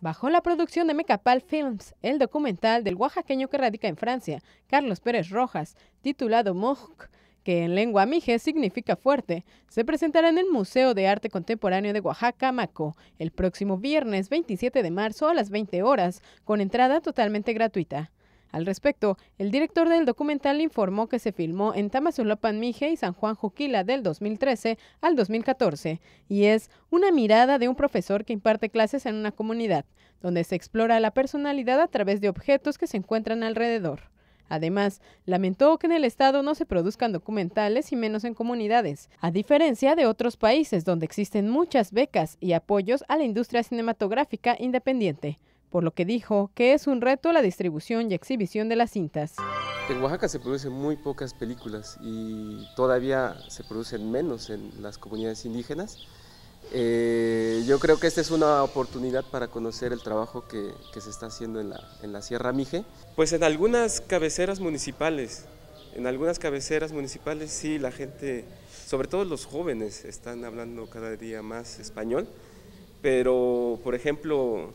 bajo la producción de Mecapal Films, el documental del oaxaqueño que radica en Francia, Carlos Pérez Rojas, titulado Mok, que en lengua mije significa fuerte, se presentará en el Museo de Arte Contemporáneo de Oaxaca, Maco, el próximo viernes 27 de marzo a las 20 horas, con entrada totalmente gratuita. Al respecto, el director del documental informó que se filmó en Tamazulapan, Mije y San Juan Juquila del 2013 al 2014 y es una mirada de un profesor que imparte clases en una comunidad, donde se explora la personalidad a través de objetos que se encuentran alrededor. Además, lamentó que en el Estado no se produzcan documentales y menos en comunidades, a diferencia de otros países donde existen muchas becas y apoyos a la industria cinematográfica independiente por lo que dijo que es un reto la distribución y exhibición de las cintas. En Oaxaca se producen muy pocas películas y todavía se producen menos en las comunidades indígenas. Eh, yo creo que esta es una oportunidad para conocer el trabajo que, que se está haciendo en la, en la, Sierra Mije. Pues en algunas cabeceras municipales, en algunas cabeceras municipales sí la gente, sobre todo los jóvenes, están hablando cada día más español, pero por ejemplo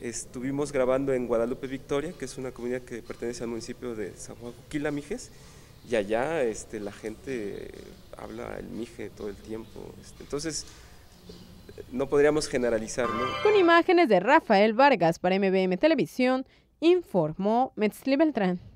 Estuvimos grabando en Guadalupe Victoria, que es una comunidad que pertenece al municipio de San Juan Cuquila, Mijes, y allá este, la gente habla el mije todo el tiempo. Este, entonces, no podríamos generalizar, ¿no? Con imágenes de Rafael Vargas para MBM Televisión, informó Metzli Beltrán.